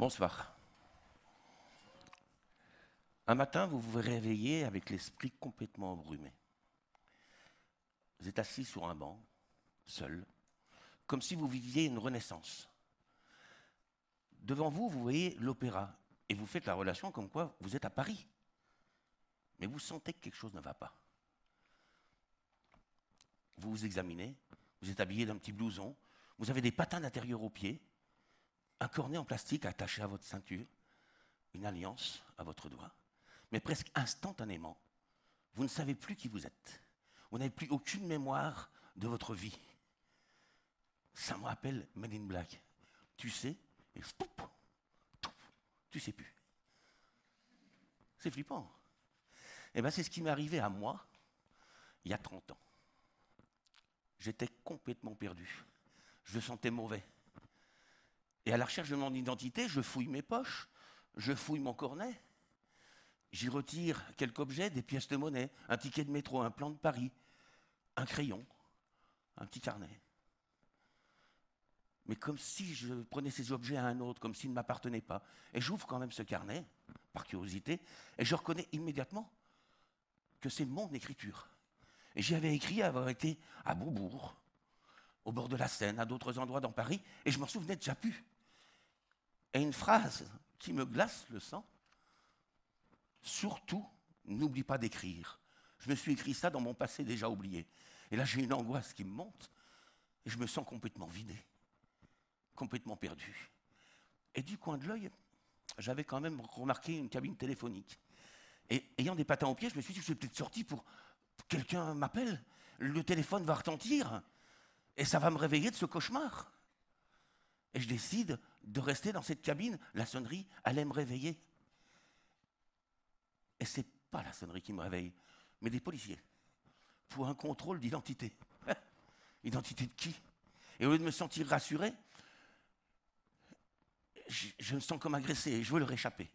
Bonsoir. Un matin, vous vous réveillez avec l'esprit complètement embrumé. Vous êtes assis sur un banc, seul, comme si vous viviez une renaissance. Devant vous, vous voyez l'opéra et vous faites la relation comme quoi vous êtes à Paris. Mais vous sentez que quelque chose ne va pas. Vous vous examinez, vous êtes habillé d'un petit blouson, vous avez des patins d'intérieur aux pieds, un cornet en plastique attaché à votre ceinture, une alliance à votre doigt, mais presque instantanément, vous ne savez plus qui vous êtes. Vous n'avez plus aucune mémoire de votre vie. Ça me rappelle Black. Tu sais, et tu sais plus. C'est flippant. Eh bien, c'est ce qui m'est arrivé à moi il y a 30 ans. J'étais complètement perdu. Je sentais mauvais. Et à la recherche de mon identité, je fouille mes poches, je fouille mon cornet, j'y retire quelques objets, des pièces de monnaie, un ticket de métro, un plan de Paris, un crayon, un petit carnet. Mais comme si je prenais ces objets à un autre, comme s'ils ne m'appartenaient pas. Et j'ouvre quand même ce carnet, par curiosité, et je reconnais immédiatement que c'est mon écriture. Et j'y avais écrit avoir été à Beaubourg, au bord de la Seine, à d'autres endroits dans Paris, et je m'en souvenais déjà plus. Et une phrase qui me glace le sang, surtout, n'oublie pas d'écrire. Je me suis écrit ça dans mon passé déjà oublié. Et là, j'ai une angoisse qui me monte, et je me sens complètement vidé, complètement perdu. Et du coin de l'œil, j'avais quand même remarqué une cabine téléphonique. Et ayant des patins aux pieds, je me suis dit je suis peut-être sorti pour quelqu'un m'appelle, le téléphone va retentir. Et ça va me réveiller de ce cauchemar. Et je décide de rester dans cette cabine. La sonnerie allait me réveiller. Et c'est pas la sonnerie qui me réveille, mais des policiers. Pour un contrôle d'identité. Identité de qui Et au lieu de me sentir rassuré, je, me sens comme agressé et je veux leur échapper.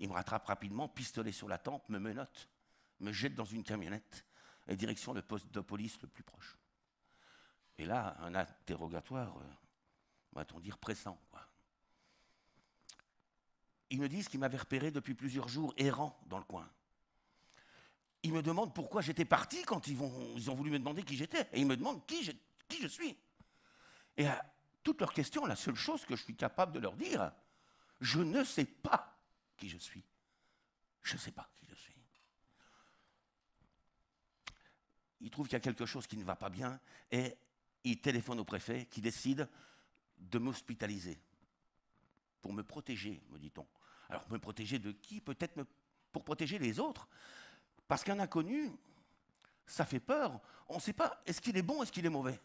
Ils me rattrapent rapidement, pistolet sur la tempe, me menottent, me jettent dans une camionnette et direction le poste de police le plus proche. Et là, un interrogatoire, euh, va-t-on dire, pressant. Quoi. Ils me disent qu'ils m'avaient repéré depuis plusieurs jours errant dans le coin. Ils me demandent pourquoi j'étais parti quand ils, ont voulu me demander qui j'étais. Et ils me demandent qui je, qui je suis. Et à toutes leurs questions, la seule chose que je suis capable de leur dire, je ne sais pas qui je suis. Je ne sais pas qui je suis. Ils trouvent qu'il y a quelque chose qui ne va pas bien et il téléphone au préfet qui décide de m'hospitaliser pour me protéger, me dit-on. Alors me protéger de qui Peut-être pour protéger les autres. Parce qu'un inconnu, ça fait peur. On ne sait pas, est-ce qu'il est bon, est-ce qu'il est mauvais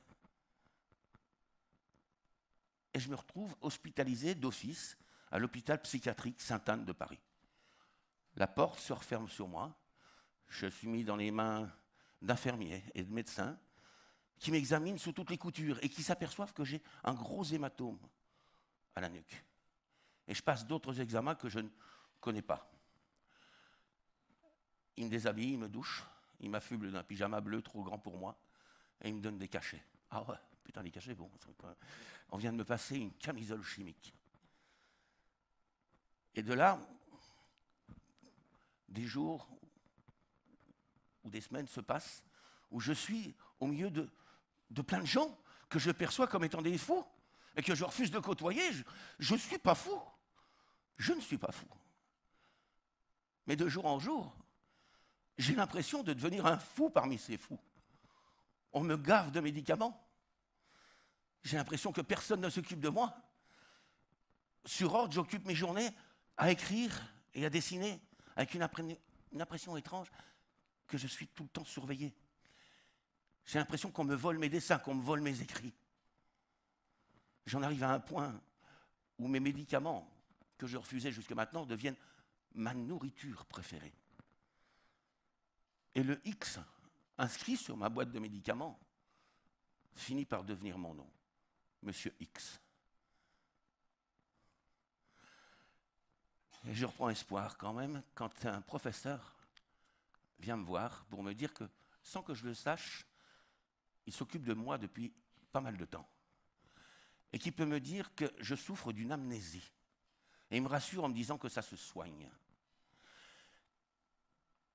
Et je me retrouve hospitalisé d'office à l'hôpital psychiatrique Sainte-Anne de Paris. La porte se referme sur moi. Je suis mis dans les mains d'infirmiers et de médecins qui m'examinent sous toutes les coutures et qui s'aperçoivent que j'ai un gros hématome à la nuque. Et je passe d'autres examens que je ne connais pas. Ils me déshabille, ils me douche, ils m'affublent d'un pyjama bleu trop grand pour moi et ils me donnent des cachets. Ah ouais, putain, des cachets, bon, on vient de me passer une camisole chimique. Et de là, des jours ou des semaines se passent où je suis au milieu de, de plein de gens que je perçois comme étant des fous et que je refuse de côtoyer. Je ne suis pas fou. Je ne suis pas fou. Mais de jour en jour, j'ai l'impression de devenir un fou parmi ces fous. On me gave de médicaments. J'ai l'impression que personne ne s'occupe de moi. Sur ordre, j'occupe mes journées à écrire et à dessiner avec une impression étrange que je suis tout le temps surveillé. J'ai l'impression qu'on me vole mes dessins, qu'on me vole mes écrits. J'en arrive à un point où mes médicaments que je refusais jusque maintenant deviennent ma nourriture préférée. Et le X inscrit sur ma boîte de médicaments finit par devenir mon nom, Monsieur X. Et je reprends espoir quand même quand un professeur vient me voir pour me dire que, sans que je le sache, il s'occupe de moi depuis pas mal de temps, et qui peut me dire que je souffre d'une amnésie. Et il me rassure en me disant que ça se soigne.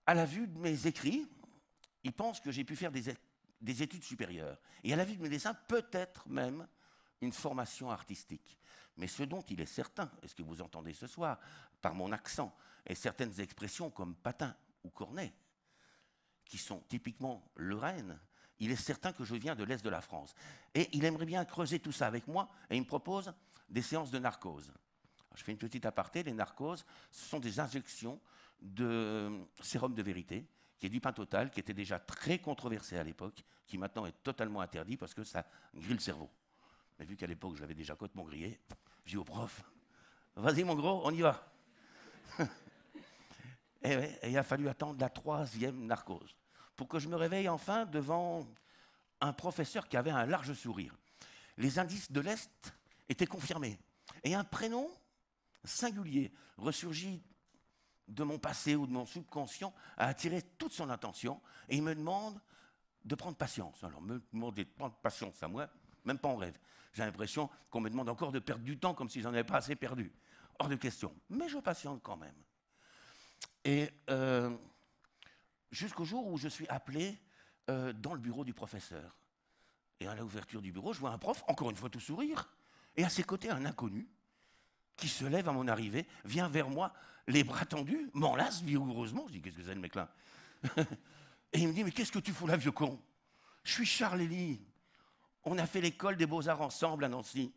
À la vue de mes écrits, il pense que j'ai pu faire des, études supérieures. Et à la vue de mes dessins, peut-être même une formation artistique. Mais ce dont il est certain, et ce que vous entendez ce soir, par mon accent, et certaines expressions comme patin ou cornet, qui sont typiquement lorraines, il est certain que je viens de l'Est de la France. Et il aimerait bien creuser tout ça avec moi, et il me propose des séances de narcose. je fais une petite aparté, les narcoses, ce sont des injections de sérum de vérité, qui est du pain total, qui était déjà très controversé à l'époque, qui maintenant est totalement interdit parce que ça grille le cerveau. Mais vu qu'à l'époque, je l'avais déjà mon grillé, j'ai dis au prof, vas-y mon gros, on y va. et il a fallu attendre la troisième narcose pour que je me réveille enfin devant un professeur qui avait un large sourire. Les indices de l'Est étaient confirmés. Et un prénom singulier, ressurgit de mon passé ou de mon subconscient, a attiré toute son attention et il me demande de prendre patience. Alors, me demander de prendre patience à moi, même pas en rêve. J'ai l'impression qu'on me demande encore de perdre du temps comme si j'en avais pas assez perdu. Hors de question. Mais je patiente quand même. Et euh, jusqu'au jour où je suis appelé euh, dans le bureau du professeur. Et à l'ouverture du bureau, je vois un prof, encore une fois tout sourire, et à ses côtés un inconnu qui se lève à mon arrivée, vient vers moi, les bras tendus, m'enlace vigoureusement. Je dis Qu'est-ce que c'est le mec là Et il me dit Mais qu'est-ce que tu fous là, vieux con Je suis Charles élie On a fait l'école des beaux-arts ensemble à Nancy.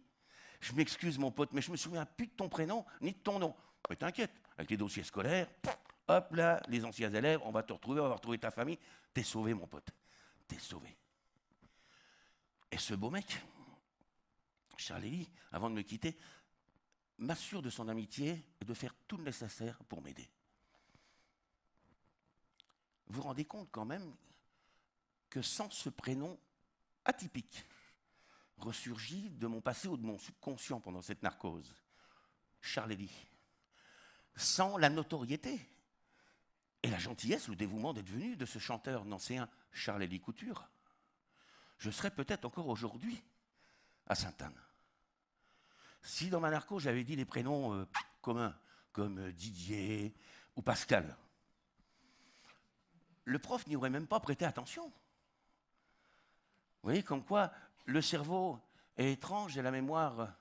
Je m'excuse, mon pote, mais je me souviens plus de ton prénom ni de ton nom. Mais t'inquiète, avec les dossiers scolaires, hop là, les anciens élèves, on va te retrouver, on va retrouver ta famille. T'es sauvé, mon pote. T'es sauvé. Et ce beau mec, charles Charlie, avant de me quitter, m'assure de son amitié et de faire tout le nécessaire pour m'aider. Vous vous rendez compte quand même que sans ce prénom atypique, ressurgit de mon passé ou de mon subconscient pendant cette narcose, charles Charlie, sans la notoriété et la gentillesse, le dévouement d'être venu de ce chanteur nancéen Charles-Élie Couture, je serais peut-être encore aujourd'hui à Sainte-Anne. Si dans ma narco, j'avais dit les prénoms euh, communs, comme euh, Didier ou Pascal, le prof n'y aurait même pas prêté attention. Vous voyez, comme quoi le cerveau est étrange et la mémoire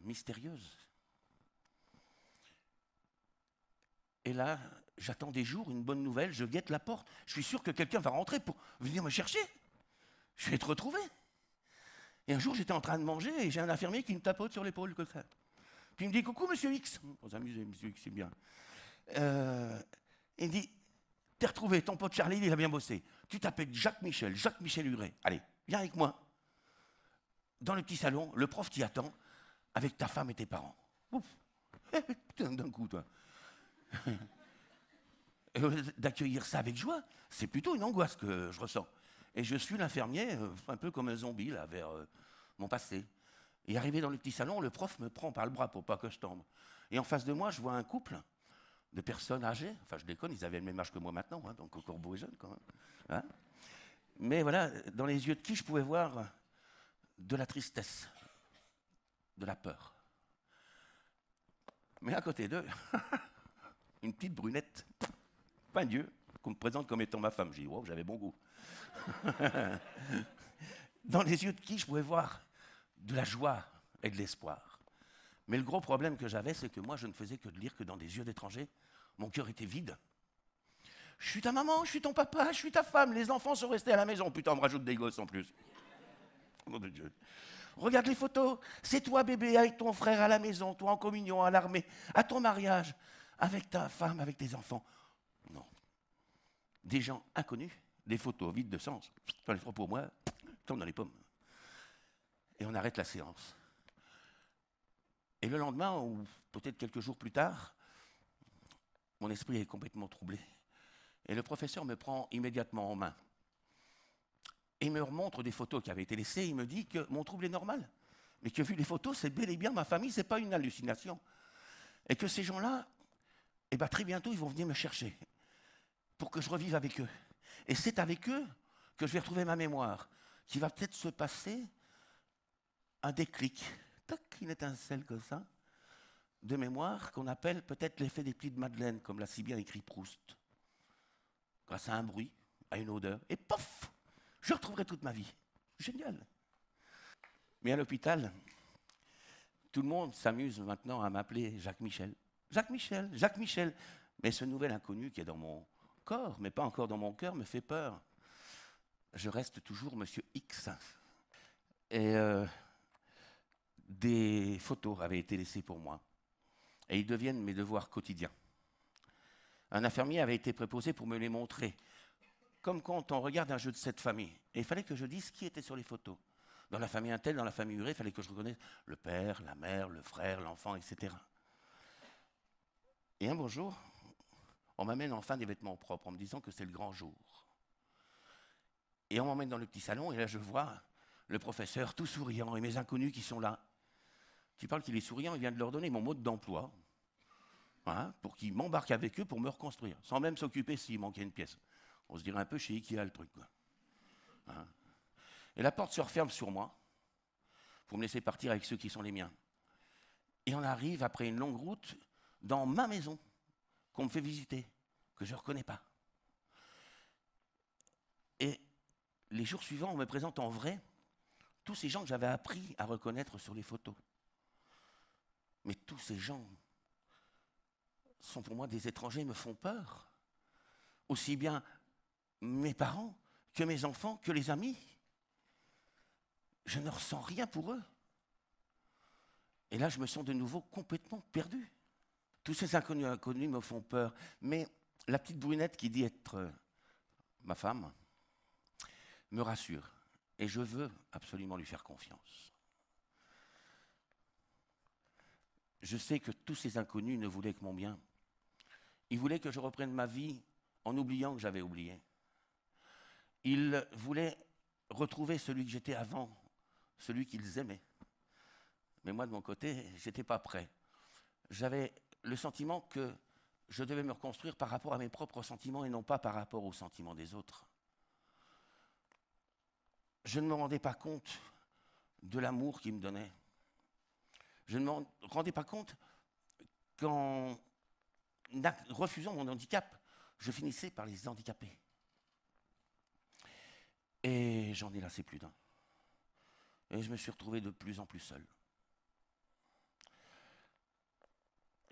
mystérieuse. Et là, j'attends des jours, une bonne nouvelle, je guette la porte. Je suis sûr que quelqu'un va rentrer pour venir me chercher. Je vais te retrouver. Et un jour, j'étais en train de manger et j'ai un infirmier qui me tapote sur l'épaule comme ça. Puis il me dit Coucou, monsieur X. pour s'amuser, monsieur X, c'est bien. Euh, il me dit T'es retrouvé, ton pote Charlie, il a bien bossé. Tu t'appelles Jacques Michel, Jacques Michel Huré. Allez, viens avec moi. Dans le petit salon, le prof t'y attend avec ta femme et tes parents. Ouf eh, putain, D'un coup, toi. Euh, d'accueillir ça avec joie, c'est plutôt une angoisse que je ressens. Et je suis l'infirmier, euh, un peu comme un zombie, là, vers euh, mon passé. Et arrivé dans le petit salon, le prof me prend par le bras pour pas que je tombe. Et en face de moi, je vois un couple de personnes âgées. Enfin, je déconne, ils avaient le même âge que moi maintenant, hein, donc encore beau et jeune quand même. Hein. Mais voilà, dans les yeux de qui je pouvais voir de la tristesse, de la peur. Mais à côté d'eux, une petite brunette pas dieu qu'on me présente comme étant ma femme. J'ai dit, j'avais bon goût. Dans les yeux de qui je pouvais voir de la joie et de l'espoir. Mais le gros problème que j'avais, c'est que moi, je ne faisais que de lire que dans des yeux d'étrangers. Mon cœur était vide. Je suis ta maman, je suis ton papa, je suis ta femme. Les enfants sont restés à la maison. Putain, on me rajoute des gosses en plus. Dieu. Regarde les photos. C'est toi, bébé, avec ton frère à la maison, toi en communion, à l'armée, à ton mariage, avec ta femme, avec tes enfants des gens inconnus, des photos vides de sens. dans les propos pour moi, tombe dans les pommes. Et on arrête la séance. Et le lendemain, ou peut-être quelques jours plus tard, mon esprit est complètement troublé. Et le professeur me prend immédiatement en main. Et me remontre des photos qui avaient été laissées. Il me dit que mon trouble est normal. Mais que vu les photos, c'est bel et bien ma famille, ce n'est pas une hallucination. Et que ces gens-là, eh ben, très bientôt, ils vont venir me chercher pour que je revive avec eux. Et c'est avec eux que je vais retrouver ma mémoire, qui va peut-être se passer un déclic, toc, une étincelle comme ça, de mémoire qu'on appelle peut-être l'effet des plis de Madeleine, comme l'a si bien écrit Proust. Grâce à un bruit, à une odeur, et pof, je retrouverai toute ma vie. Génial. Mais à l'hôpital, tout le monde s'amuse maintenant à m'appeler Jacques Michel. Jacques Michel, Jacques Michel. Mais ce nouvel inconnu qui est dans mon, corps, mais pas encore dans mon cœur, me fait peur. Je reste toujours Monsieur X. Et euh, des photos avaient été laissées pour moi. Et ils deviennent mes devoirs quotidiens. Un infirmier avait été préposé pour me les montrer. Comme quand on regarde un jeu de cette famille. Et il fallait que je dise qui était sur les photos. Dans la famille Intel, dans la famille Huré, il fallait que je reconnaisse le père, la mère, le frère, l'enfant, etc. Et un bonjour, on m'amène enfin des vêtements propres en me disant que c'est le grand jour. Et on m'emmène dans le petit salon et là je vois le professeur tout souriant et mes inconnus qui sont là. Tu parles qu'il est souriant, il vient de leur donner mon mode d'emploi hein, pour qu'ils m'embarquent avec eux pour me reconstruire, sans même s'occuper s'il manquait une pièce. On se dirait un peu chez Ikea le truc. Hein. Et la porte se referme sur moi pour me laisser partir avec ceux qui sont les miens. Et on arrive, après une longue route, dans ma maison qu'on me fait visiter, que je ne reconnais pas. Et les jours suivants, on me présente en vrai tous ces gens que j'avais appris à reconnaître sur les photos. Mais tous ces gens sont pour moi des étrangers, me font peur. Aussi bien mes parents que mes enfants, que les amis. Je ne ressens rien pour eux. Et là, je me sens de nouveau complètement perdu. Tous ces inconnus inconnus me font peur. Mais la petite brunette qui dit être euh, ma femme me rassure. Et je veux absolument lui faire confiance. Je sais que tous ces inconnus ne voulaient que mon bien. Ils voulaient que je reprenne ma vie en oubliant que j'avais oublié. Ils voulaient retrouver celui que j'étais avant, celui qu'ils aimaient. Mais moi, de mon côté, j'étais pas prêt. J'avais le sentiment que je devais me reconstruire par rapport à mes propres sentiments et non pas par rapport aux sentiments des autres. Je ne me rendais pas compte de l'amour qu'ils me donnait. Je ne me rendais pas compte qu'en refusant mon handicap, je finissais par les handicaper. Et j'en ai lassé plus d'un. Et je me suis retrouvé de plus en plus seul.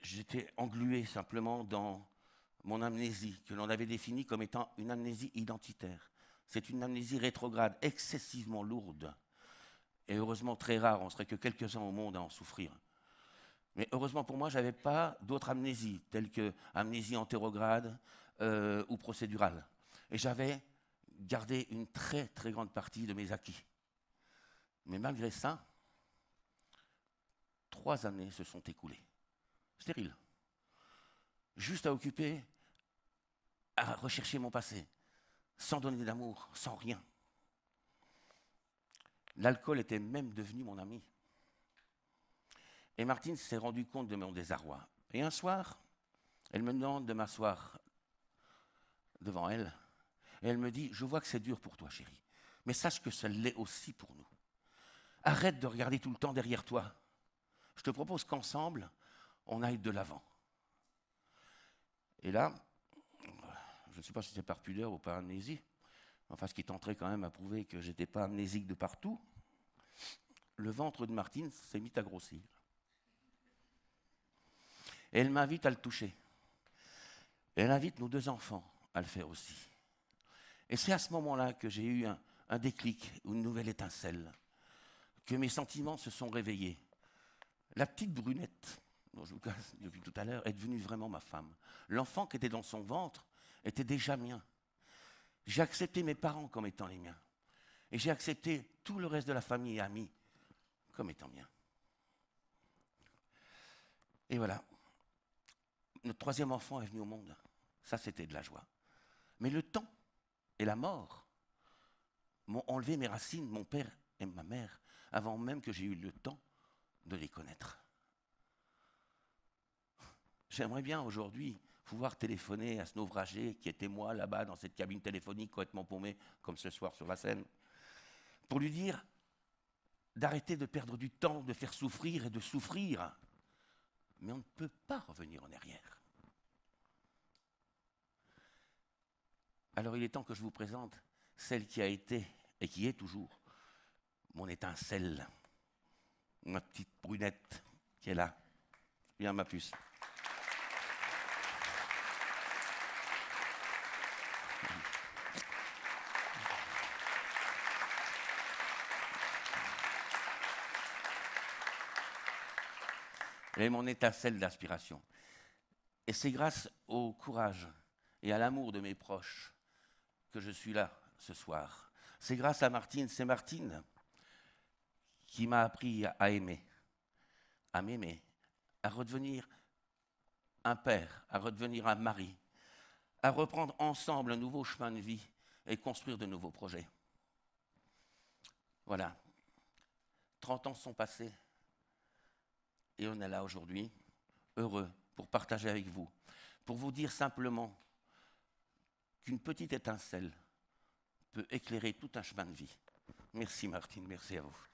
j'étais englué simplement dans mon amnésie, que l'on avait définie comme étant une amnésie identitaire. C'est une amnésie rétrograde, excessivement lourde, et heureusement très rare, on serait que quelques-uns au monde à en souffrir. Mais heureusement pour moi, je n'avais pas d'autres amnésies, telles que amnésie entérograde euh, ou procédurale. Et j'avais gardé une très très grande partie de mes acquis. Mais malgré ça, trois années se sont écoulées stérile. Juste à occuper, à rechercher mon passé, sans donner d'amour, sans rien. L'alcool était même devenu mon ami. Et Martine s'est rendue compte de mon désarroi. Et un soir, elle me demande de m'asseoir devant elle. Et elle me dit, je vois que c'est dur pour toi, chérie, mais sache que ça l'est aussi pour nous. Arrête de regarder tout le temps derrière toi. Je te propose qu'ensemble, on aille de l'avant. Et là, je ne sais pas si c'est par pudeur ou par amnésie, enfin ce qui tenterait quand même à prouver que j'étais pas amnésique de partout, le ventre de Martine s'est mis à grossir. Et elle m'invite à le toucher. elle invite nos deux enfants à le faire aussi. Et c'est à ce moment-là que j'ai eu un, un déclic une nouvelle étincelle, que mes sentiments se sont réveillés. La petite brunette dont je vous casse depuis tout à l'heure, est devenue vraiment ma femme. L'enfant qui était dans son ventre était déjà mien. J'ai accepté mes parents comme étant les miens. Et j'ai accepté tout le reste de la famille et amis comme étant mien. Et voilà. Notre troisième enfant est venu au monde. Ça, c'était de la joie. Mais le temps et la mort m'ont enlevé mes racines, mon père et ma mère, avant même que j'aie eu le temps de les connaître. J'aimerais bien aujourd'hui pouvoir téléphoner à ce naufragé qui était moi là-bas dans cette cabine téléphonique complètement paumée, comme ce soir sur la scène, pour lui dire d'arrêter de perdre du temps, de faire souffrir et de souffrir. Mais on ne peut pas revenir en arrière. Alors il est temps que je vous présente celle qui a été et qui est toujours mon étincelle, ma petite brunette qui est là. Viens ma puce. Et mon étincelle d'aspiration. Et c'est grâce au courage et à l'amour de mes proches que je suis là ce soir. C'est grâce à Martine, c'est Martine qui m'a appris à aimer, à m'aimer, à redevenir un père, à redevenir un mari, à reprendre ensemble un nouveau chemin de vie et construire de nouveaux projets. Voilà. 30 ans sont passés et on est là aujourd'hui, heureux, pour partager avec vous, pour vous dire simplement qu'une petite étincelle peut éclairer tout un chemin de vie. Merci Martine, merci à vous.